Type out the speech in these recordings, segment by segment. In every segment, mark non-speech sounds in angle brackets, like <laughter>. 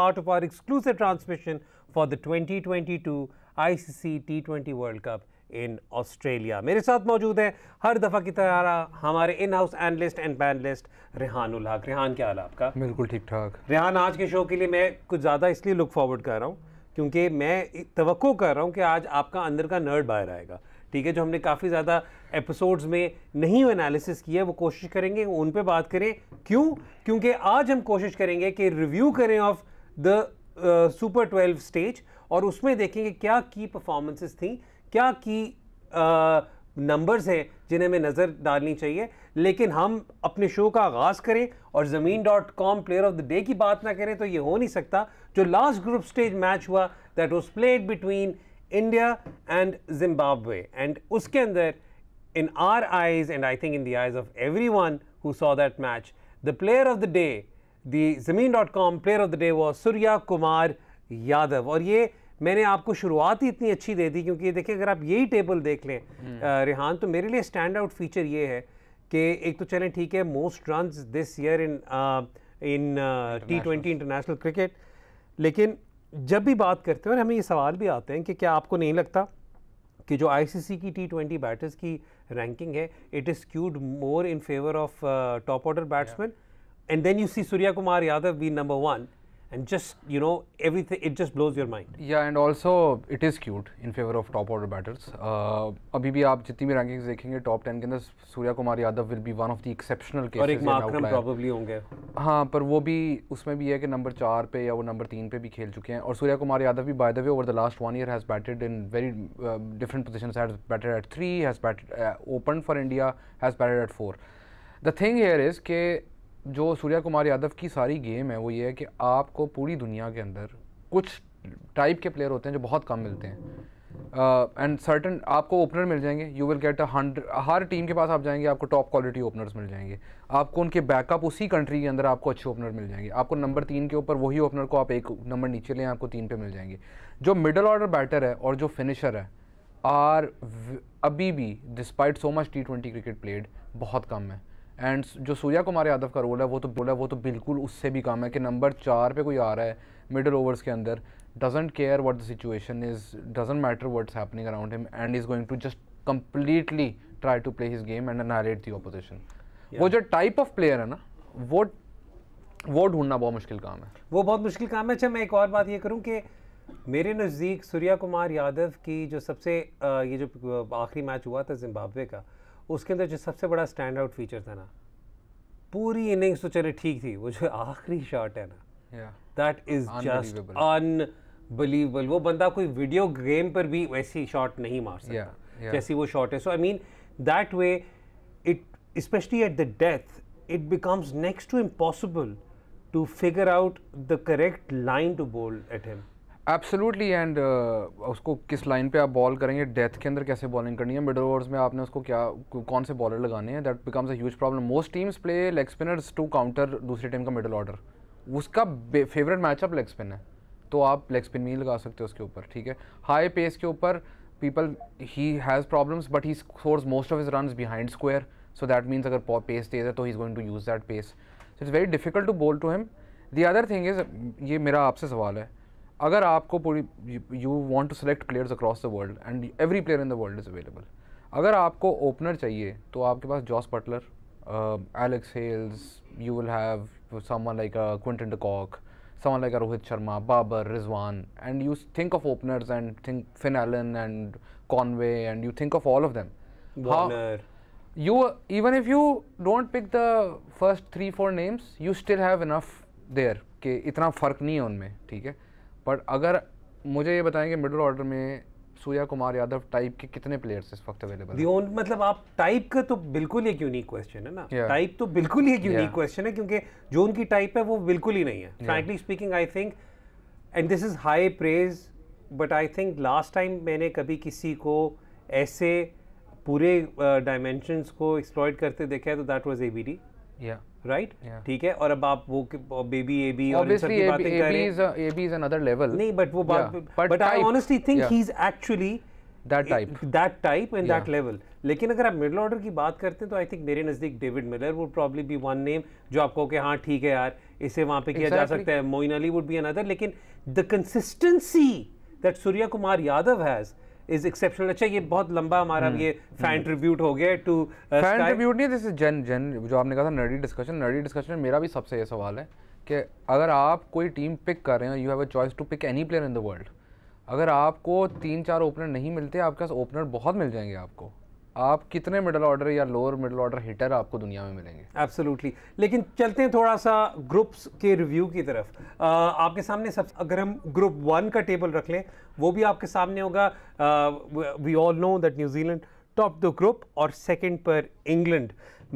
part of our exclusive transmission for the 2022 ICC T20 World Cup in Australia मेरे साथ मौजूद है हर दफ़ा की तरह हमारे in house analyst and panelist Rehan ul Haq Rehan क्या हाल आपका बिल्कुल ठीक ठाक रेहान आज के शो के लिए मैं कुछ ज़्यादा इसलिए लुक फॉरवर्ड कर रहा हूँ क्योंकि मैं तो कर रहा हूँ कि आज आपका अंदर का नर्ड बाहर आएगा ठीक है जो हमने काफ़ी ज़्यादा एपिसोड्स में नहीं एनालिसिस किया है वो कोशिश करेंगे उन पर बात करें क्यों क्योंकि आज हम कोशिश करेंगे कि रिव्यू करें of the super twelve stage और उसमें देखेंगे क्या की परफॉर्मेंसेस थी क्या की नंबर्स uh, हैं जिन्हें हमें नज़र डालनी चाहिए लेकिन हम अपने शो का आगाज़ करें और Zameen dot com player of the day की बात ना करें तो ये हो नहीं सकता जो लास्ट ग्रुप स्टेज मैच हुआ that was played between India and Zimbabwe and उसके अंदर in our eyes and I think in the eyes of everyone who saw that match the player of the day the Zameen dot com player of the day was Surya Kumar Yadav और ये मैंने आपको शुरुआत ही इतनी अच्छी दे दी क्योंकि देखिए अगर आप यही टेबल देख लें हम्म। रिहान तो मेरे लिए स्टैंड आउट फीचर ये है कि एक तो चलें ठीक है most run this year in in T twenty international cricket लेकिन जब भी बात करते हैं और हमें ये सवाल भी आते हैं कि क्या आपको नहीं लगता कि जो आईसीसी की टी ट्वेंटी बैटर्स की रैंकिंग है it is skewed more in favour of top order batsman and then you see Surya Kumar Yadav be number one, and just you know everything it just blows your mind yeah and also it is cute in favor of top order batters uh, अभी भी आप जितनी भी rankings देखेंगे top 10 के अंदर Surya Kumar will be one of the exceptional cases और एक मार्करम probably होंगे हाँ पर वो भी उसमें भी है कि number four पे या वो number three पे भी खेल चुके हैं और सूर्या कुमार भी by the way over the last one year has batted in very uh, different positions has batted at three has batted uh, opened for India has batted at four the thing here is के जो सूर्या कुमार यादव की सारी game है वो ये है कि आपको पूरी दुनिया के अंदर कुछ टाइप के प्लेयर होते हैं जो बहुत कम मिलते हैं एंड uh, सर्टन आपको ओपनर मिल जाएंगे यू विल गेट हंड्रेड हर टीम के पास आप जाएंगे आपको टॉप क्वालिटी ओपनर्स मिल जाएंगे आपको उनके बैकअप उसी कंट्री के अंदर आपको अच्छे ओपनर मिल जाएंगे आपको नंबर तीन के ऊपर वही ओपनर को आप एक नंबर नीचे लें आपको तीन पे मिल जाएंगे जो मिडल ऑर्डर बैटर है और जो फिनिशर है आर अभी भी despite so much T twenty cricket played बहुत कम है एंड जो सूर्या कुमार यादव का रोल है वो तो बोला वो तो बिल्कुल उससे भी कम है कि नंबर चार पे कोई आ रहा है मिडल ओवर्स के अंदर doesn't care what the situation is doesn't matter what's happening around him and is going to just completely try to play his game and narrate the opposition वो जो टाइप ऑफ प्लेयर है ना वो वो ढूंढना बहुत मुश्किल काम है वो बहुत मुश्किल काम है अच्छा मैं एक और बात ये करूँ कि मेरे नज़दीक सूर्या कुमार यादव की जो सबसे ये जो आखिरी मैच हुआ था जिम्बाब्वे का उसके अंदर जो सबसे बड़ा स्टैंड आउट फीचर था ना पूरी इनिंग्स तो चले ठीक थी वो जो आखिरी शॉट है ना दैट इज जस्ट अनबिलीवेबल वो बंदा कोई वीडियो गेम पर भी वैसी शॉट नहीं मार सकता yeah, yeah. जैसी वो शॉट है so I mean that way it specially at the death it becomes next to impossible to figure out the correct line to bowl at him absolutely and uh, उसको किस line पे आप ball करेंगे death के अंदर कैसे bowling करनी है मिडल ओवर्स में आपने उसको क्या कौन से बॉलर लगाने हैं that becomes a huge problem most teams play leg spinners to counter दूसरी टीम का मिडल ऑर्डर उसका फेवरेट मैचअप लेग स्पिन है तो आप लेग स्पिन नहीं लगा सकते उसके ऊपर ठीक है हाई पेस के ऊपर people he has problems but he scores most of his run behind square so that means अगर पेस तेज है तो he is going to use that pace it's very difficult to bowl to him the other thing is ये मेरा आपसे सवाल है अगर आपको पूरी you want to select players across the world and every player in the world is available अगर आपको ओपनर चाहिए तो आपके पास Jos Buttler Alex Hales you will have someone like Quinton de Kock someone like Rohit Sharma Babar Rizwan and you think of openers and think Finn Allen and Conway and you think of all of them you even if you don't pick the first three four names you still have enough there कि इतना फ़र्क नहीं है उनमें ठीक है but अगर मुझे ये बताएं कि मिडिल ऑर्डर में सूर्या कुमार यादव टाइप के कितने प्लेयर्स इस वक्त अवेलेबल हैं मतलब आप टाइप का तो बिल्कुल एक यूनिक क्वेश्चन है ना yeah. टाइप तो बिल्कुल ही एक यूनिक क्वेश्चन yeah. है क्योंकि जो उनकी टाइप है वो बिल्कुल ही नहीं है frankly speaking I think and this is high praise but I think last time मैंने कभी किसी को ऐसे पूरे डायमेंशंस uh, को एक्सप्लॉयट करते देखा है तो दैट वाज एबीडी या राइट ठीक है और अब आप वो बेबी ए बी और लेवल नहीं बट वो बट आई थिंक ही लेकिन अगर आप मिडल ऑर्डर की बात करते हैं तो आई थिंक मेरे नज़दीक David Miller would probably be one name जो आपको कहोगे हाँ ठीक है यार इसे वहां पे किया exactly. जा सकता है Moeen Ali would be another लेकिन the consistency that Surya Kumar Yadav has is exceptional अच्छा ये बहुत लंबा हमारा हम्म, ये फैन हम्म। ट्रिब्यूट हो गया टू फैन ट्रिब्यूट नहीं दिस जन जन जो आपने कहा था नर्डी डिस्कशन नर्डी डिस्कशन मेरा भी सबसे ये सवाल है कि अगर आप कोई टीम पिक कर रहे हो you have a choice to pick any player in the world अगर आपको तीन चार ओपनर नहीं मिलते आपके पास ओपनर बहुत मिल जाएंगे आपको आप कितने मिडल ऑर्डर या लोअर मिडल ऑर्डर हिटर आपको दुनिया में मिलेंगे एब्सोल्युटली लेकिन चलते हैं थोड़ा सा ग्रुप्स के रिव्यू की तरफ आ, आपके सामने सब अगर हम ग्रुप वन का टेबल रख लें वो भी आपके सामने होगा we all know that New Zealand top the group और सेकेंड पर England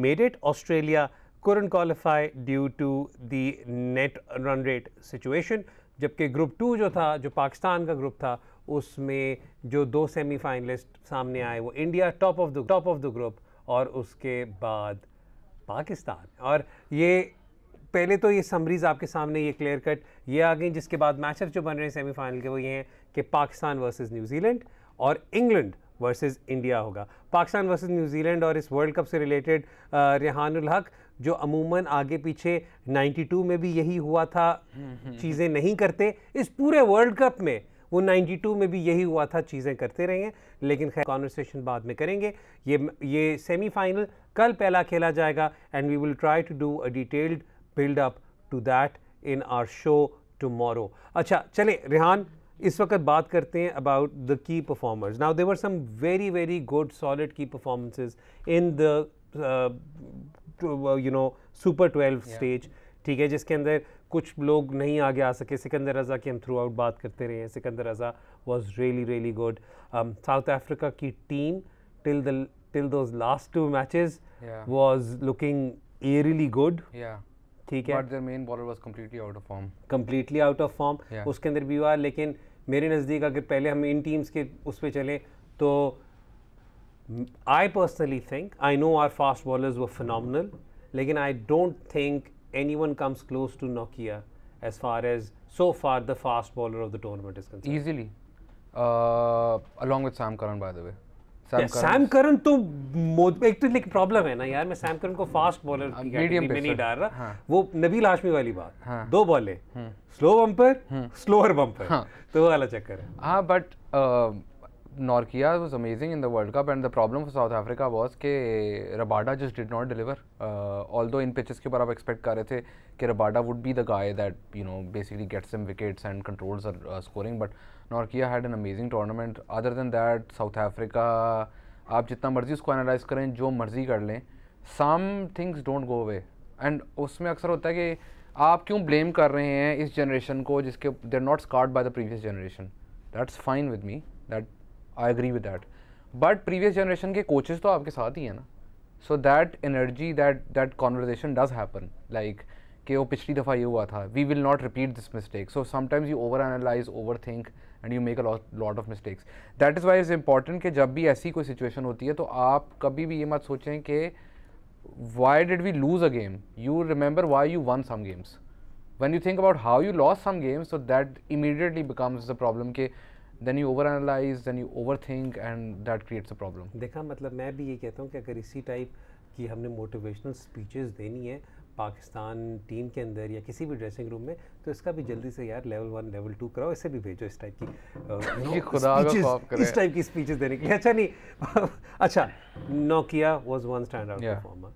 made it Australia कुरन qualify due to that run rate situation जबकि ग्रुप टू जो था जो पाकिस्तान का ग्रुप था उसमें जो दो सेमीफाइनलिस्ट सामने आए वो India top of the top of the group और उसके बाद पाकिस्तान और ये पहले तो ये समरीज आपके सामने ये क्लियर कट ये आ गई जिसके बाद मैचअप जो बन रहे हैं सेमीफाइनल के वो ये हैं कि पाकिस्तान वर्सेस न्यूजीलैंड और इंग्लैंड वर्सेस इंडिया होगा पाकिस्तान वर्सेस न्यूजीलैंड और इस वर्ल्ड कप से रिलेटेड रेहानुल हक जो अमूमन आगे पीछे 92 में भी यही हुआ था हम्म, हम्म, चीज़ें नहीं करते इस पूरे वर्ल्ड कप में वो 92 में भी यही हुआ था चीज़ें करते रहे हैं लेकिन खैर कॉन्वर्सेशन बाद में करेंगे ये ये सेमीफाइनल कल पहला खेला जाएगा and we will try to do a detailed buildup to that in our show tomorrow अच्छा चले रिहान इस वक्त बात करते हैं about the key performers now there were some very very good solid key performances in the you know super twelve stage ठीक है जिसके अंदर कुछ लोग नहीं आगे आ सके सिकंदर रज़ा की हम थ्रू आउट बात करते रहे हैं Sikandar Raza was really really good South Africa की team till the till those last two matches was looking fairly good ठीक है but their main bowler was completely out of form completely out of form उसके अंदर भी हुआ लेकिन मेरे नज़दीक अगर पहले हम इन टीम्स के उस पर चलें तो I personally think I know are fast bowlers वो फिनल लेकिन I don't think anyone comes close to Nokia as far as so far the fast bowler of the tournament is concerned. Easily, uh, along with Sam Curran, by the way. Sam yeah, Curran तो एक तो लेकिन problem है ना यार मैं Sam Curran को fast bowler की कैटेगरी में नहीं डाल रहा वो नबील हाशमी वाली बात दो बॉले स्लो बम्पर स्लोअर बम्पर हाँ। तो वाला चक्कर है हाँ but Norkia was amazing in the World Cup, and the problem for South Africa was कि Rabada just did not deliver. Uh, although in pitches के ऊपर आप expect कर रहे थे कि Rabada would be the guy that you know basically gets him wickets and controls the uh, scoring, but Norkia had an amazing tournament. Other than that, South Africa आप जितना मर्जी उसको एनालाइज करें जो मर्जी कर लें some things don't go away and उसमें अक्सर होता है कि आप क्यों ब्लेम कर रहे हैं इस जनरेशन को जिसके they're not scared by the previous generation that's fine with me that I agree with that but previous generation के कोचेज तो आपके साथ ही हैं ना so that energy that that conversation does happen like कि वो पिछली दफ़ा ये हुआ था we will not repeat this mistake so sometimes you over analyse over think and you make a lot of mistakes that is Y is important कि जब भी ऐसी कोई सिचुएशन होती है तो आप कभी भी ये मत सोचें कि why did we lose a game you remember why you won some games when you think about how you lost some games so that immediately becomes the problem ke then you over analyse then you over think and that creates a problem देखा मतलब मैं भी ये कहता हूँ कि अगर इसी टाइप की हमने मोटिवेशनल स्पीचेस देनी है पाकिस्तान टीम के अंदर या किसी भी ड्रेसिंग रूम में तो इसका भी हम्म। जल्दी से यार लेवल वन लेवल टू कराओ इसे भी भेजो इस टाइप की <laughs> खुदा स्पीचेस, इस टाइप की स्पीचेस देने की अच्छा नहीं <laughs> अच्छा नोकिया was one stand out performer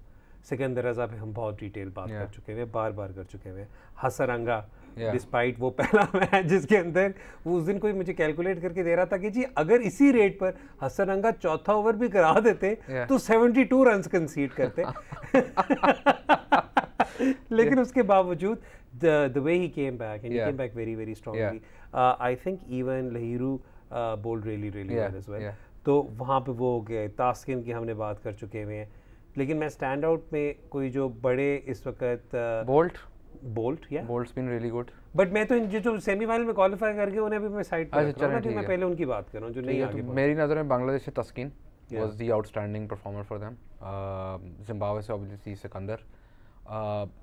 Sikandar Raza पे हम बहुत डिटेल बात yeah. कर चुके हैं बार बार कर चुके हैं हसरंगा डिस्पाइट वो पहला मैच <laughs> जिसके अंदर वो उस दिन कोई मुझे कैलकुलेट करके दे रहा था कि जी अगर इसी रेट पर हसन अंगा चौथा ओवर भी करा देते yeah. तो टू रन कंसीड करते <laughs> लेकिन उसके बावजूद the way he came back and he came back very very strongly I think even Lahiru bowled really really तो वहाँ पे वो हो गए तास्किन की हमने बात कर चुके हुए हैं लेकिन मैं स्टैंड आउट में कोई जो बड़े इस वक्त बोल्ट uh, बोल्ट या Boult spin really good but मैं तो जो जो सेमीफाइनल में क्वालीफाई करके उन्हें अभी मैं साइड पर अच्छा हूं मैं तो पहले उनकी बात कर रहा हूं जो नहीं आगे तो मेरी नजर में बांग्लादेश से Taskin was the outstanding performer for them Zimbabwe से obviously Sikandar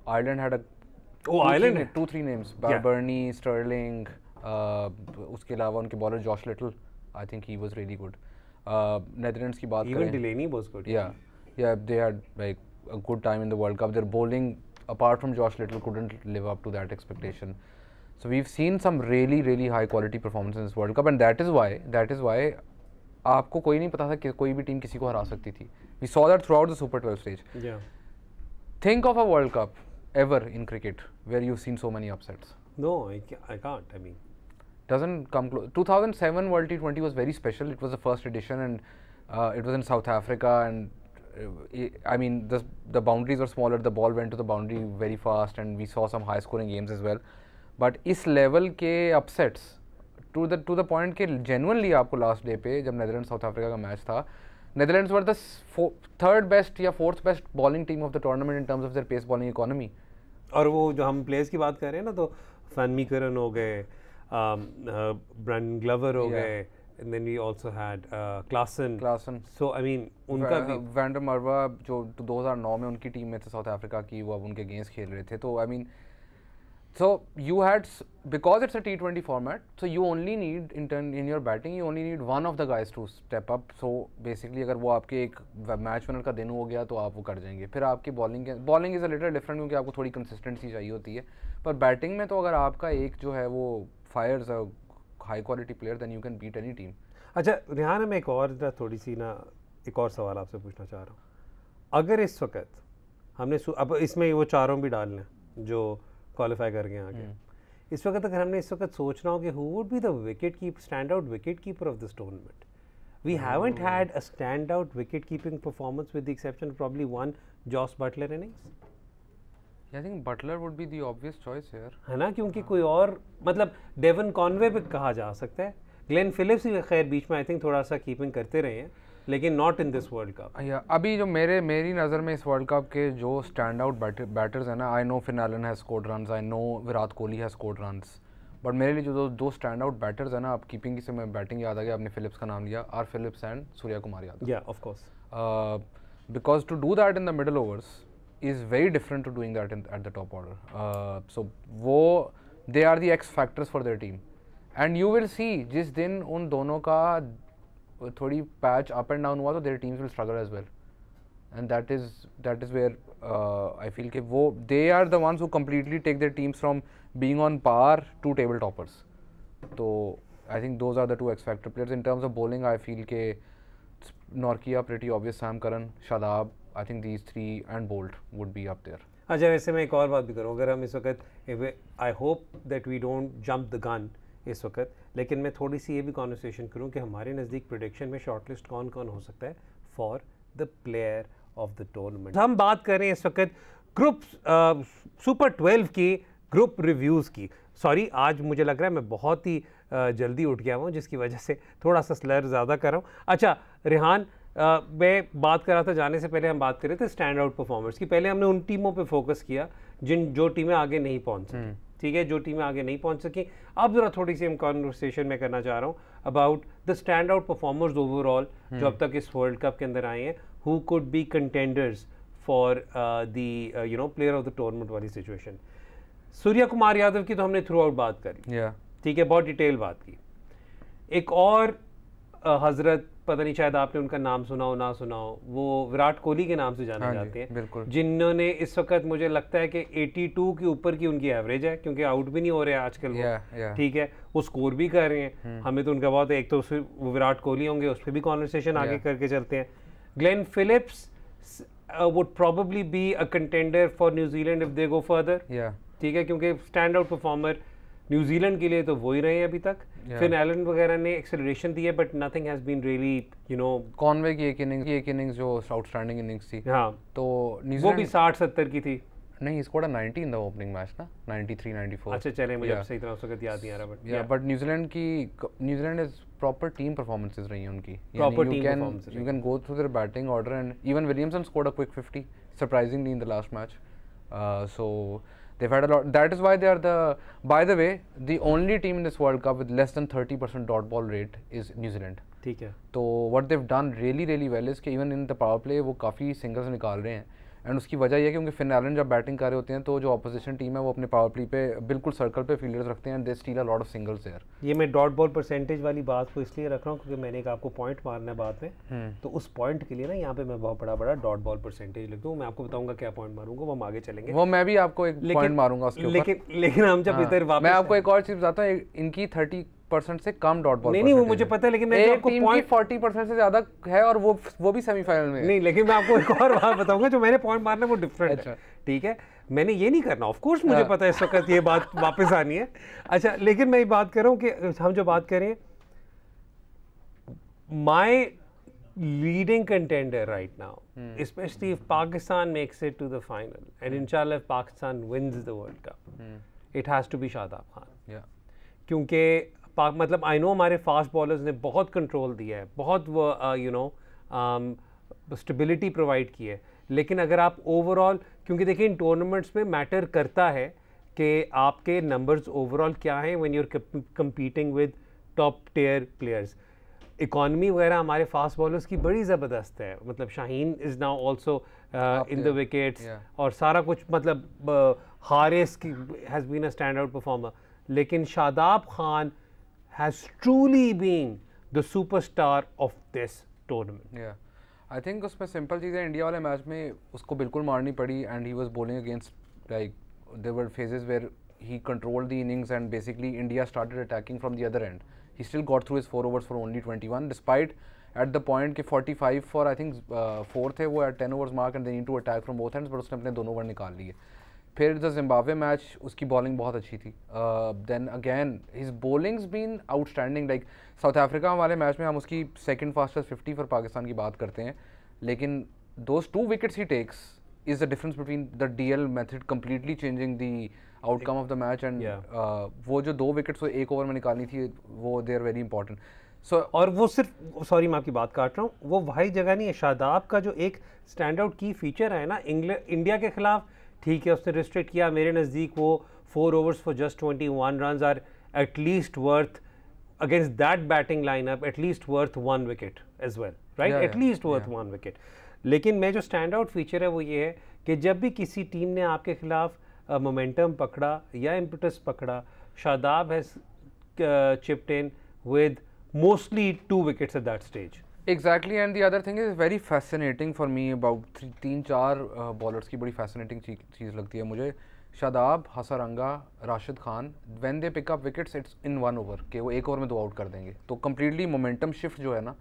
Ireland had a oh Ireland two three names Barney Stirling उसके अलावा उनके bowler Josh Little I think he was really good Netherlands की बात करें even Delany was good yeah yeah they had like a good time in the World Cup. Their bowling apart from Josh Little, couldn't live up to that expectation. So we've seen some really really high quality performance in this World Cup, and that is why that is why आपको कोई नहीं पता था कि कोई भी team किसी को हरा सकती थी we saw that throughout the super twelve stage think of a world cup ever in cricket where you seen so many upsets I can't. I mean, doesn't come close 2007 world t20 was very special it was the first edition and uh, it was in south africa and Uh, I mean, the, the boundaries were smaller, the ball went to the boundary very fast, and we saw some high scoring games as well. But इस level के upsets to the to the point के genuinely आपको last day पे जब Netherland South Africa का match था Netherlands were the third best या fourth best bowling team of the tournament in terms of their pace bowling economy और वो जो हम प्लेयर्स की बात कर रहे हैं ना तो फैनमी करन हो गए ब्रैंड um, ग्लवर uh, हो yeah. गए and then we also had uh, Klassen. Klassen. So I mean उनका भी वैंडर uh, मरवा जो 2009 में उनकी टीम में थे साउथ अफ्रीका की वो अब उनके गेम्स खेल रहे थे तो I mean so you had because it's a T twenty so so you only need in in your batting, batting you only need one of the to two step up so basically अगर वो आपके एक match winner का दिन हो गया तो आप वो कर जाएंगे फिर आपकी बॉलिंग के bowling is a little different क्योंकि आपको थोड़ी कंसिस्टेंसी चाहिए होती है पर बैटिंग में तो अगर आपका एक जो है वो fires high quality player then you can beat any team अच्छा रिहान मैं एक और थोड़ी सी ना एक और सवाल आपसे पूछना चाह रहा हूँ अगर इस वक्त हमने अब इसमें वो चारों भी डाल लें जो क्वालिफाई कर गए आगे हम्म। इस वक्त अगर हमने इस वक्त सोचना हो कि who would be the wicket keep stand out wicket keeper of this tournament we haven't had a stand out wicket keeping performance with the exception probably one Jos Buttler innings I think Buttler would be the obvious choice here है ना क्योंकि हाँ. कोई और मतलब Devon Conway भी कहा जा सकता है ग्लेन फिलिप्स भी खैर बीच में आई थिंक थोड़ा सा कीपिंग करते रहे हैं लेकिन not in this world cup अभी जो मेरे मेरी नज़र में इस वर्ल्ड कप के जो स्टैंड आउट बैटर्स हैं ना आई know Finn Allen has score run I know Virat Kohli has scored run but मेरे लिए जो दो स्टैंड आउट बैटर्स हैं ना आप कीपिंग से मैं बैटिंग याद आ गया आपने फिलिप्स का नाम लिया or Phillips and Surya Kumar Yadav या because to do that in the middle overs is very different to doing that at the top order. Uh, so wo, they are the X factors for their team. And you will see, jis din un dono ka thodi patch up and down hua, their teams will struggle as well. And that is where uh, I feel ke they are the ones who completely take their teams from being on par to table toppers. So I think those are the two X factor players. In terms of bowling, I feel ke Norkia, pretty obvious, Sam Karan, Shadab, I think these three and Boult would be up there अच्छा वैसे मैं एक और बात भी करूँ अगर हम इस वक्त I hope that we don't jump the gun इस वक्त लेकिन मैं थोड़ी सी ये भी कॉन्वर्सेशन करूँ कि हमारे नज़दीक प्रोडिक्शन में शॉर्टलिस्ट कौन कौन हो सकता है for the player of the tournament हम बात करें इस वक्त ग्रुप सुपर ट्वेल्व की ग्रुप रिव्यूज़ की सॉरी आज मुझे लग रहा है मैं बहुत ही uh, जल्दी उठ गया हूँ जिसकी वजह से थोड़ा सा स्लर ज़्यादा कर रहा हूँ अच्छा रिहान मैं बात कर रहा था जाने से पहले हम बात कर रहे थे स्टैंड आउट परफॉर्मर्स की पहले हमने उन टीमों पे फोकस किया जिन जो टीमें आगे नहीं पहुंच सकी हम्म। ठीक है जो टीमें आगे नहीं पहुंच सकी अब ज़रा थोड़ी सी हम कॉन्वर्सेशन में करना चाह रहा हूँ about the stand out performers overall जो हम्म। अब तक इस वर्ल्ड कप के अंदर आए हैं who could be contenders for the you know player of the tournament वाली सिचुएशन सूर्या कुमार यादव की तो हमने थ्रू आउट बात करी ठीक yeah. है बहुत डिटेल बात की एक और uh, हज़रत पता नहीं शायद आपने उनका नाम सुना हो ना सुना हो वो विराट कोहली के नाम से जाने हाँ जाते हैं बिल्कुल जिन्होंने इस वक्त मुझे लगता है कि 82 के ऊपर की उनकी एवरेज है क्योंकि आउट भी नहीं हो रहे आजकल वो ठीक है वो स्कोर भी कर रहे हैं हम्म। हमें तो उनका बहुत एक तो उस वो विराट कोहली होंगे उस पर भी कॉन्वर्सेशन आगे करके चलते हैं Glenn Phillips would probably be a contender for New Zealand if they go further ठीक है क्योंकि स्टैंड आउट परफॉर्मर न्यूजीलैंड के लिए तो वो ही रहे हैं अभी तक फिर एलन वगैरह ने एक्सेलरेशन दी है but nothing has been really you know Conway की एक इनिंग की एक इनिंग्स जो आउटस्टैंडिंग इनिंग्स थी हाँ तो वो भी साठ सत्तर की थी नहीं इसको scored 90 in the opening match ना 93 94 अच्छा चले मुझे yeah. सही तरह उसका याद नहीं आ रहा बट या बट न्यूजीलैंड की New Zealand is proper team performances रही हैं उनकी proper team performances you can go through their batting order and even Williamson scored a quick 50 surprisingly in the last match so uh, so, They've had a lot. That is why they are the. By the way, the only team in this World Cup with less than 30% dot ball rate is New Zealand. ठीक है तो what they've done really really well is कि even in the power play वो काफ़ी singles निकाल रहे हैं and उसकी वजह यह है कि उनके फिन जब बैटिंग कर रहे होते हैं तो जो अपोजिशन टीम है वो अपने पावर प्ले पे बिल्कुल सर्कल पे फील्डर्स रखते हैं they steal a lot of singles there ये मैं डॉट बॉल परसेंटेज वाली बात को इसलिए रख रहा हूँ क्योंकि मैंने एक आपको पॉइंट मारना है बाद में हम्म। तो उस पॉइंट के लिए ना यहाँ पे मैं बहुत बड़ा बड़ा डॉट बॉल परसेंटेज लिख दूँ मैं आपको बताऊंगा क्या पॉइंट मारूंगा वो हम आगे चलेंगे वो मैं भी आपको एक पॉइंट मारूंगा उसके लेकिन लेकिन हम जब हाँ। इधर मैं आपको एक और चीज़ बताता हूँ इनकी थर्टी परसेंट से कम डॉट बॉल नहीं नहीं वो मुझे पता है लेकिन मैं आपको पॉइंट फोर्टी परसेंट से ज्यादा है और वो वो भी सेमीफाइनल में नहीं लेकिन मैं आपको एक और बात <laughs> बताऊंगा जो मैंने पॉइंट मारना वो डिफरेंट है अच्छा। ठीक है मैंने ये नहीं करना ऑफकोर्स मुझे हाँ। पता है इस वक्त ये बात <laughs> वापस आनी है अच्छा लेकिन मैं ये बात कर रहा हूँ कि हम जो बात करें my leading contender right now, mm. especially if Pakistan makes it to the final, and hmm. inshallah, if Pakistan wins the World Cup, mm. it has to be Shadab क्योंकि पाक मतलब आई नो हमारे fast bowlers ने बहुत control दिया है बहुत वो you know stability provide की है लेकिन अगर आप ओवरऑल क्योंकि देखिए इन टूर्नामेंट्स में मैटर करता है कि आपके नंबर्स ओवरऑल क्या हैं when you are competing with top tier players economy वगैरह हमारे फास्ट बॉलर्स की बड़ी ज़बरदस्त है मतलब Shaheen is now also in the wickets और सारा कुछ मतलब हारिस uh, की has been a stand out performer लेकिन Shadab Khan has truly been the superstar of this tournament. Yeah. I think उसमें सिंपल चीज़ है इंडिया वाले मैच में उसको बिल्कुल मारनी पड़ी and he was bowling against like there were phases where he control the innings and basically India started attacking from the other end he still got through his four overs for only twenty one despite at the point के 45 for I think four थे वो at ten overs mark and they need to attack from both hands but उसने अपने दोनों over निकाल लिए फिर the Zimbabwe match उसकी बॉलिंग बहुत अच्छी थी then again his bowling's been outstanding like South Africa वाले मैच में हम उसकी second fastest fifty for Pakistan की बात करते हैं लेकिन those two wickets he takes is the difference between the D L method completely changing the outcome of the match and वो जो दो विकेट्स एक ओवर में निकालनी थी वो they are very important so और वो सिर्फ सॉरी मैं आपकी बात काट रहा हूँ वो भाई जगह नहीं है शादाब का जो एक स्टैंड आउट की फीचर है ना इंग्लैंड इंडिया के खिलाफ ठीक है उसने रिस्ट्रिक्ट किया मेरे नज़दीक वो four overs for just twenty one run are at least worth against that batting line up at least worth one wicket as well right at yeah, least worth लेकिन मैं जो स्टैंड आउट फीचर है वो ये है कि जब भी किसी टीम ने आपके खिलाफ मोमेंटम पकड़ा या इम्पटस पकड़ा Shadab has chipped in with mostly two wickets at that stage exactly and the other thing is very fascinating for me about तीन चार बॉलर्स uh, की बड़ी फैसिनेटिंग चीज़ लगती है मुझे Shadab Hasaranga Rashid Khan when they pick up wickets it's in one over के वो एक ओवर में दो आउट कर देंगे तो कम्प्लीटली मोमेंटम शिफ्ट जो है ना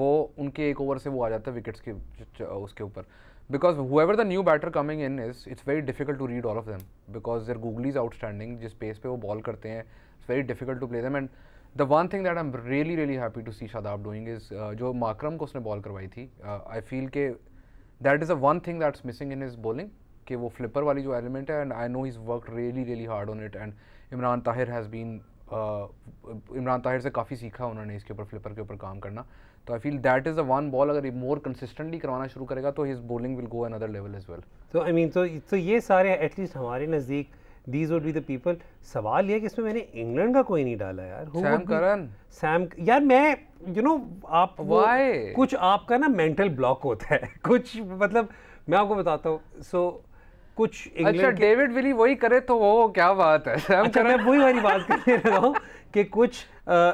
वो उनके एक ओवर से वो आ जाता है विकेट्स के उसके ऊपर because ever the new batter coming in is it's very difficult to read all of them because their googly is outstanding जिस पेस पे वो बॉल करते हैं it's very difficult to play them and the one thing that I am really really happy to see Shadab doing is जो Markram को उसने ball करवाई थी आई uh, फील के that is a one thing that's missing in his bowling कि वो flipper वाली जो एलिमेंट है and I know his work really really hard on it and Imran Tahir has been Imran Tahir से काफ़ी सीखा उन्होंने इसके ऊपर फ्लिपर के ऊपर काम करना तो I feel that is a one ball अगर मोर कंसिस्टेंटली करवाना शुरू करेगा तो his bowling will go another level as well तो आई मीन तो ये सारे एटलीस्ट हमारे नज़दीक these would be the people सवाल यह कि इसमें मैंने इंग्लैंड का कोई नहीं डाला यार सैम करन सैम यार मैं यू you नो know, आप वाई कुछ आपका ना मेंटल ब्लॉक होता है <laughs> कुछ मतलब मैं आपको बताता हूँ सो so, कुछ अच्छा डेविड विली वही करे तो वो क्या बात है सैम अच्छा, मैं वही वाली बात <laughs> कर रहा हूँ कि कुछ आ,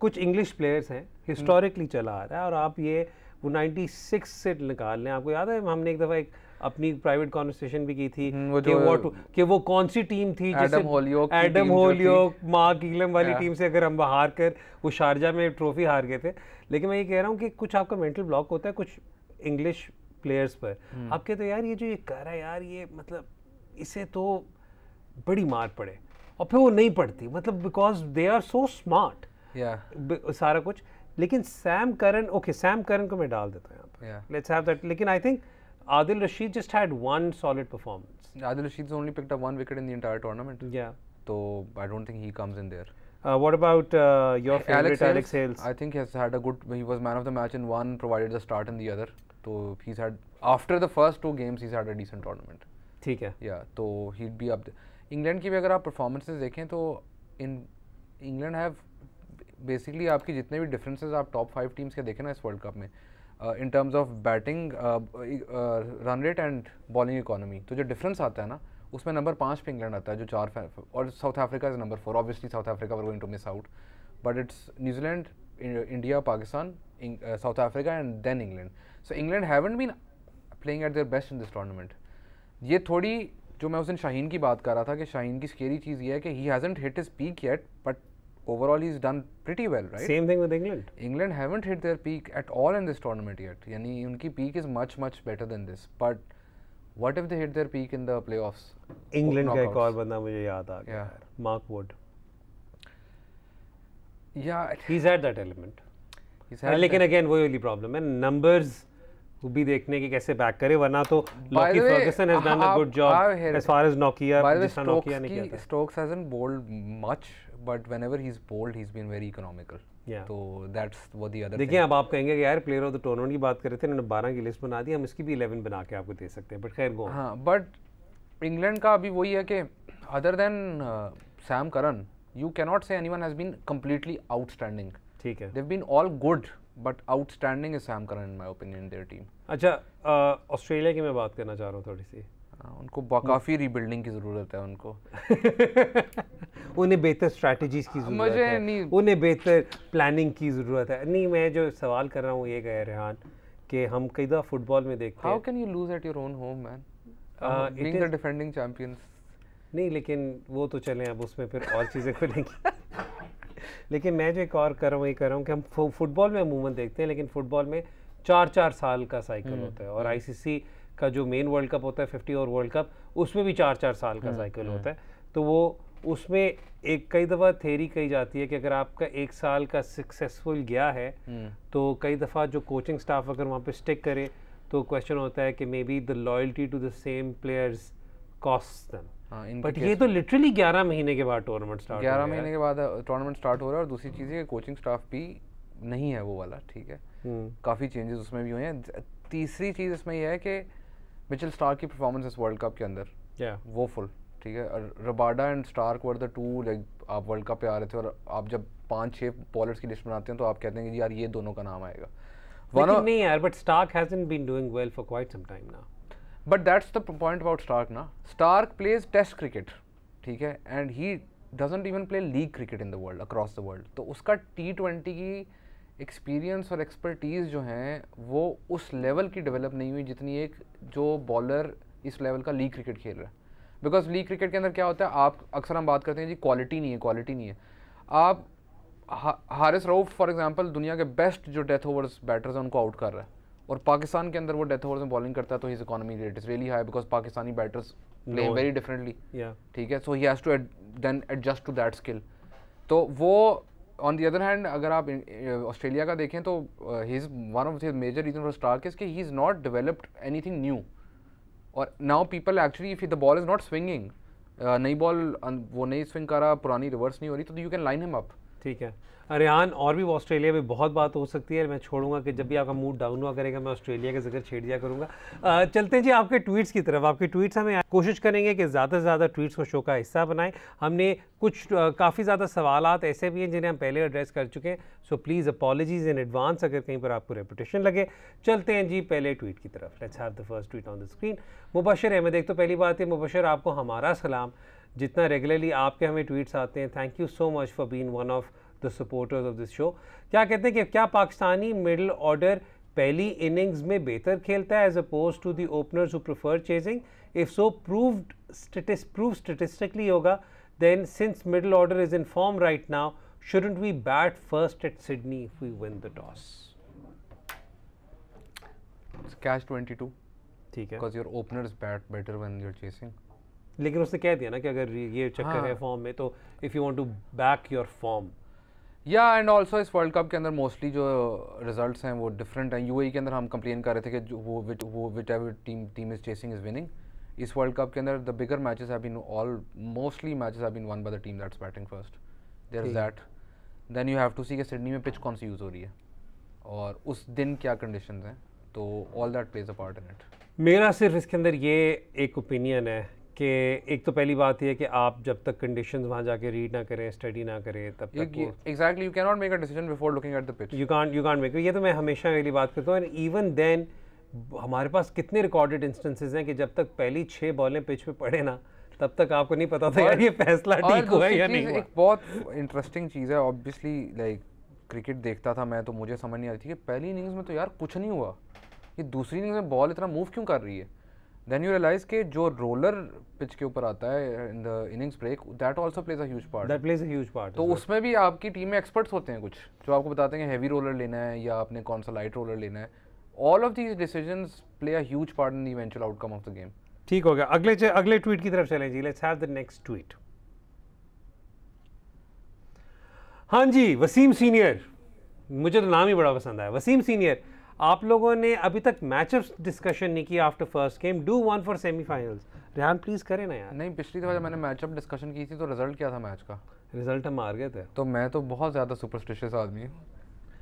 कुछ इंग्लिश प्लेयर्स हैं हिस्टोरिकली चला आ रहा है और आप ये वो 96 से निकाल लें आपको याद है हमने एक दफ़ा एक अपनी प्राइवेट कॉन्वर्सेशन भी की थी हम्म, वो कि वो कि वो कौन सी टीम थी Adam Hollioake Adam Hollioake Mark Ealham वाली टीम से अगर हम हार कर वो शारजा में ट्रॉफी हार गए थे लेकिन मैं ये कह रहा हूँ कि कुछ आपका मेंटल ब्लॉक होता है कुछ इंग्लिश प्लेयर्स पर हम्म। आप कहते तो यार ये जो ये कर रहा है यार ये मतलब इसे तो बड़ी मार पड़े और फिर वो नहीं पड़ती मतलब because they are so smart सारा कुछ लेकिन Sam Curran okay Sam Curran को मैं डाल देता हूँ यहाँ पर लेट्स हैव दैट लेकिन I think Adil Rashid just had one solid performance. Adil Rashid's only picked up one wicket in the entire tournament. Yeah. So I don't think he comes in there. Uh, what about uh, your favorite Alex Hales, Alex Hales? I think he has had a good. He was man of the match in one, provided the start in the other. So he's had after the first two games, he's had a decent tournament. ठीक है So he'd be up. England की भी अगर आप performances देखें तो in England have basically आपकी जितने भी differences आप top five teams के देखें ना इस world cup में in terms of batting run rate and bowling economy तो जो डिफरेंस आता है ना उसमें नंबर पाँच पे इंग्लैंड आता है जो चार और South Africa is number four obviously South Africa were going to miss out but it's New Zealand India Pakistan South Africa and then England so England haven't been playing at their best in this tournament ये थोड़ी जो मैं उस दिन शाहीन की बात कर रहा था कि शाहीन की स्केरी चीज़ ये है कि he hasn't hit his peak yet but overall he's done pretty well, right? Same thing with England. England haven't hit their peak at all in this tournament yet. Yani unki peak is much much better than this. But what if they hit their peak in the playoffs? England ka ek aur banda mujhe yaad आ गया. Yeah. Mark Wood. Yeah. He's had that element. He's had. लेकिन again वही वाली problem है numbers. वो भी देखने की कैसे बैक करे वरना तो Lockie Ferguson has done a good job as far as Nokia जिसका नोकिया ने किया था Stokes hasn't bowled much but when ever he is bowled he is been very economical तो दैट्स वो दी अदर देखिए अब आप कहेंगे कि यार प्लेयर ऑफ द टूर्नामेंट की बात कर रहे थे इन्होंने बारह की लिस्ट बना दी हम इसकी भी इलेवन बना के आपको दे सकते हैं बट खैर गो हाँ बट इंग्लैंड का अभी वही है कि other than Sam Curran you cannot say any one has been completely outstanding ठीक है they've been all good but outstanding is Sam Curran in my opinion their team अच्छा ऑस्ट्रेलिया uh, की मैं बात करना चाह रहा हूँ थोड़ी सी हाँ, उनको हम्म। काफ़ी रीबिल्डिंग की ज़रूरत है उनको <laughs> उन्हें बेहतर स्ट्रैटेजीज की ज़रूरत मुझे है नहीं उन्हें बेहतर प्लानिंग की ज़रूरत है नहीं मैं जो सवाल कर रहा हूँ ये कह रेहान कि हम कई दफ़ा फुटबॉल में देखते हैं how can you lose at your own home man being the defending champions नहीं लेकिन वो तो चले अब उसमें फिर और चीज़ें खुलेंगी <laughs> लेकिन मैं जो एक और कर रहा हूँ ये कर रहा हूँ कि हम फुटबॉल में अमूमन देखते हैं लेकिन फुटबॉल में चार चार साल का साइकिल हम्म, होता है और आईसीसी हम्म। का जो मेन वर्ल्ड कप होता है फिफ्टी ओवर वर्ल्ड कप उसमें भी चार चार साल का साइकिल हम्म, हम्म। होता है तो वो उसमें एक कई दफ़ा थेरी कही जाती है कि अगर आपका एक साल का सक्सेसफुल गया है हम्म। तो कई दफ़ा जो कोचिंग स्टाफ अगर वहाँ पे स्टिक करे तो क्वेश्चन होता है कि maybe the loyalty to the same players cost them but ये तो लिटरली ग्यारह महीने के बाद टूर्नामेंट स्टार्ट ग्यारह महीने के बाद टूर्नामेंट स्टार्ट हो रहा है और दूसरी चीज़ है कोचिंग स्टाफ भी नहीं है वो वाला ठीक है काफ़ी चेंजेस उसमें भी हुए हैं तीसरी चीज़ इसमें यह है कि मिचल स्टार की परफॉर्मेंस इस वर्ल्ड कप के अंदर वो फुल ठीक है Rabada and Starc were the two like आप वर्ल्ड कप पे आ रहे थे और आप जब पांच छह बॉलर्स की लिस्ट बनाते हैं तो आप कहते हैं कि यार ये दोनों का नाम आएगा वन नहीं यार but Starc hasn't been doing well for quite some time now but that's the point about Starc ना स्टार्क प्लेज टेस्ट क्रिकेट ठीक है and he doesn't even play league cricket in the world across the world तो उसका T twenty की experience और expertise जो हैं वो उस लेवल की डेवलप नहीं हुई जितनी एक जो बॉलर इस लेवल का लीग क्रिकेट खेल रहा है बिकॉज लीग क्रिकेट के अंदर क्या होता है आप अक्सर हम बात करते हैं जी क्वालिटी नहीं है क्वालिटी नहीं है आप हा, हारिस राउफ फॉर एग्जांपल दुनिया के बेस्ट जो डेथ ओवर्स बैटर्स हैं उनको आउट कर रहा है और पाकिस्तान के अंदर वो डेथ ओवर्स में बॉलिंग करता है तो his economy rate is really high because Pakistani batters play very differently ठीक है so he has to then adjust to that skill तो वो ऑन दी अदर हैंड अगर आप ऑस्ट्रेलिया का देखें तो he is one of his major reason for Starc किस कि he is not developed anything new और now people actually if the ball is not swinging नई बॉल वो नई स्विंग कर रहा पुरानी रिवर्स नहीं हो रही तो you can line him up ठीक है रेहान और भी ऑस्ट्रेलिया में बहुत बात हो सकती है मैं छोड़ूंगा कि जब भी आपका मूड डाउन हुआ करेगा मैं ऑस्ट्रेलिया का जिक्र छेड़ दिया करूंगा चलते हैं जी आपके ट्वीट्स की तरफ आपके ट्वीट्स हमें कोशिश करेंगे कि ज़्यादा से ज़्यादा ट्वीट्स को शो का हिस्सा बनाएं हमने कुछ काफ़ी ज़्यादा सवाल ऐसे भी हैं जिन्हें हम पहले एड्रेस कर चुके हैं so please apologies in advance अगर कहीं पर आपको रेपुटेशन लगे चलते हैं जी पहले ट्वीट की तरफ let's have the first tweet on the screen Mubashir Ahmed एक तो पहली बात है मुबशर आपको हमारा सलाम जितना रेगुलरली आपके हमें ट्वीट्स आते हैं thank you so much for been one of the supporters of this show क्या कहते हैं कि क्या पाकिस्तानी मिडल ऑर्डर पहली इनिंग्स में बेहतर खेलता है as oppose to the openers who prefer chasing if so proved prove statistically होगा then since middle order is in form right now shouldn't we bat first at Sydney if we win the toss catch twenty ठीक है because your opener bat better when you're chasing लेकिन उसने कह दिया ना कि अगर ये चक्कर हाँ. है फॉर्म में तो if you want to back your form या एंड ऑल्सो इस वर्ल्ड कप के अंदर मोस्टली जो रिजल्ट हैं वो डिफरेंट हैं यू e के अंदर हम कंप्लेन कर रहे थे कि वो विट वो whatever team team is chasing is winning इस वर्ल्ड कप के अंदर the bigger matches have been all mostly matches have been won by the team that's batting first there is that then you have to see कि Sydney में pitch कौन सी use हो रही है और उस दिन क्या कंडीशन हैं तो all that plays a part in it मेरा सिर्फ इसके अंदर ये एक ओपिनियन है कि एक तो पहली बात यह है कि आप जब तक कंडीशन वहाँ जाके रीड ना करें स्टडी ना करें तब exactly exactly you can not make a decision before looking at the pitch you can't you can't make ये तो मैं हमेशा मेरी बात करता हूँ एंड इवन देन हमारे पास कितने रिकॉर्डेड इंस्टेंसेज हैं कि जब तक पहली छः बॉलें पिच पे पड़े ना तब तक आपको नहीं पता था यार ये फैसला ठीक हुआ या नहीं हुआ एक बहुत इंटरेस्टिंग चीज़ है ऑब्वियसली लाइक क्रिकेट देखता था मैं तो मुझे समझ नहीं आती थी कि पहली इनिंग्स में तो यार कुछ नहीं हुआ ये दूसरी इनिंग्स में बॉल इतना मूव क्यों कर रही है देन यू रियलाइज के जो रोलर पिच के ऊपर आता है in the innings break that also plays a part that plays a part तो उसमें भी आपकी टीम में एक्सपर्ट्स होते हैं कुछ जो आपको बताते हैं हैवी रोलर लेना है या आपने कौन सा लाइट रोलर लेना है all of these decision play a part in the eventual outcome of the game ठीक हो गया अगले अगले ट्वीट की तरफ चले जी let's have the next tweet हाँ जी वसीम सीनियर मुझे तो नाम ही बड़ा पसंद आया वसीम सीनियर आप लोगों ने अभी तक मैचअप डिस्कशन नहीं किया after first game do one for semifinals Rehan please करें ना यार नहीं पिछली दफा जब मैंने मैचअप डिस्कशन की थी तो रिजल्ट क्या था मैच का रिजल्ट हम हार गए थे तो मैं तो बहुत ज़्यादा सुपरस्टिशियस आदमी हूँ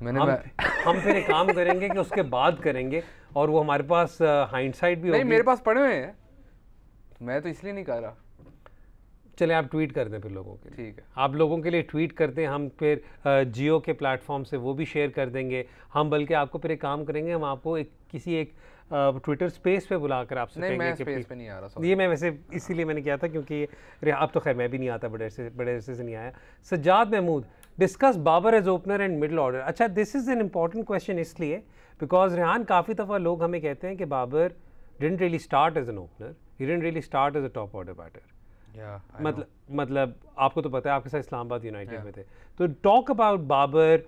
मैंने हम, <laughs> हम फिर एक काम करेंगे कि उसके बाद करेंगे और वो हमारे पास हाइंडसाइट भी नहीं मेरे पास पड़े हुए हैं मैं तो इसलिए नहीं कर रहा चले आप ट्वीट कर दें फिर लोगों के ठीक है आप लोगों के लिए ट्वीट करते हैं हम फिर जियो के प्लेटफॉर्म से वो भी शेयर कर देंगे हम बल्कि आपको फिर एक काम करेंगे हम आपको एक किसी एक ट्विटर स्पेस पे बुलाकर आपसे नहीं मैं स्पेस पे नहीं आ रहा ये मैं वैसे इसीलिए मैंने किया था क्योंकि अब तो खैर मैं भी नहीं आता बड़े से बड़े से, से नहीं आया Sajjad Mahmood discuss Babar as opener and middle order अच्छा this is an important question इसलिए बिकॉज रेहान काफ़ी दफ़ा लोग हमें कहते हैं कि Babar did really start as an opener he didn't really start as a top order batter मतलब मतलब आपको तो पता है आपके साथ इस्लामाबाद यूनाइटेड yeah. में थे तो talk about Babar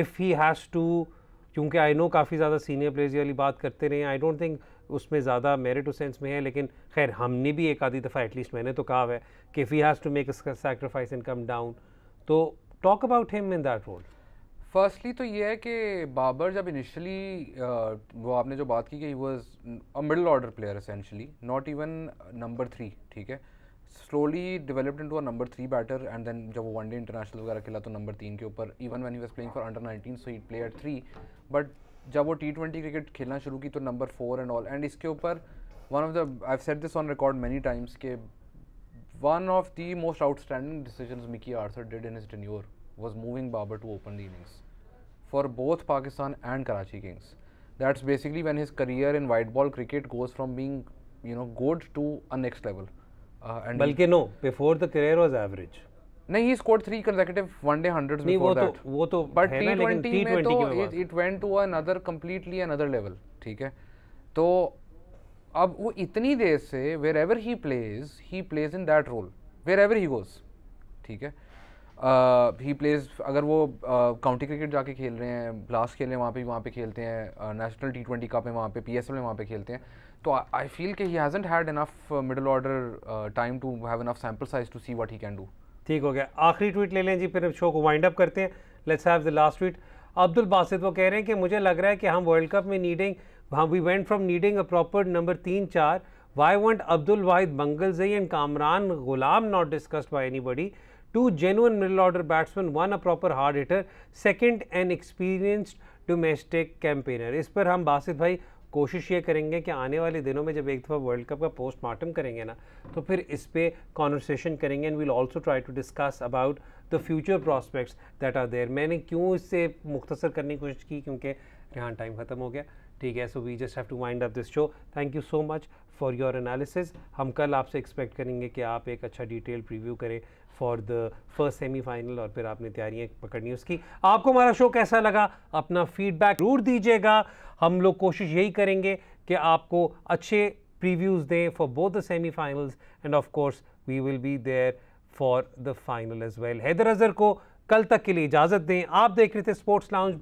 if he has to क्योंकि आई नो काफ़ी ज़्यादा सीनियर प्लेयर्स वाली बात करते रहे आई डोंट थिंक उसमें ज़्यादा मेरिट उस सेंस में है लेकिन खैर हमने भी एक आधी दफ़ा एटलीस्ट मैंने तो कहा है कि if he has to make sacrifice and come down तो talk about him in that role firstly तो ये है कि बाबर जब इनिशली वो आपने जो बात की कि was a middle order player essentially not even number three ठीक है slowly developed into a number three batter and then jab one day international cricket, खेला तो number three के even when he was playing for under 19 so he played at three but जब वो T20 cricket, खेलना शुरू की तो number four and all and इसके ऊपर one of the I've said this on record many times one of the most outstanding decisions Mickey Arthur did in his tenure was moving Babar to open the innings for both Pakistan and Karachi Kings that's basically when his career in white ball cricket goes from being you know good to a next level Uh, and बल्कि no before the career was average नहीं he scored three consecutive one day hundreds before वो तो वो तो but T twenty में तो it went to another completely another level ठीक है तो अब वो इतनी देर से wherever he plays he plays in that role wherever he goes ठीक है ही uh, प्लेज अगर वो काउंटी uh, क्रिकेट जाके खेल रहे हैं ब्लास्ट खेल रहे हैं वहाँ पे वहाँ पे खेलते हैं नेशनल टी ट्वेंटी कप में वहाँ पे पी एस एल में वहाँ पे खेलते हैं तो आई फील कि he hasn't had enough middle order time to have enough sample size to see what he can do ठीक हो गया आखिरी ट्वीट ले लें जी फिर शो को वाइंड अप करते हैं let's have the last tweet Abdul Basit वो कह रहे हैं कि मुझे लग रहा है कि हम वर्ल्ड कप में नीडिंग हम we went from needing a proper number तीन चार why won't Abdul Wahid Zai and Kamran Ghulam not discussed by anybody two genuine middle order batsman one a proper hard hitter second and experienced domestic campaigner इस पर हम बासित भाई कोशिश ये करेंगे कि आने वाले दिनों में जब एक दफ़ा वर्ल्ड कप का पोस्टमार्टम करेंगे ना तो फिर इस पर कॉन्वर्सेशन करेंगे and we'll also try to discuss about the future prospects that are there मैंने क्यों इससे मुख्तसर करने की कोशिश की क्योंकि रिहान टाइम ख़त्म हो गया ठीक है so we just have to mind up this show thank you so much for your analysis हम कल आपसे एक्सपेक्ट करेंगे कि आप एक अच्छा डिटेल प्रीव्यू करें फॉर द फर्स्ट सेमीफाइनल और फिर आपने तैयारियाँ पकड़नी उसकी आपको हमारा शो कैसा लगा अपना फीडबैक ज़रूर दीजिएगा हम लोग कोशिश यही करेंगे कि आपको अच्छे प्रीव्यूज़ दें for both the semifinals and of course we will be there for the final as well Haider Azhar को कल तक के लिए इजाज़त दें आप देख रहे थे स्पोर्ट्स लाउंज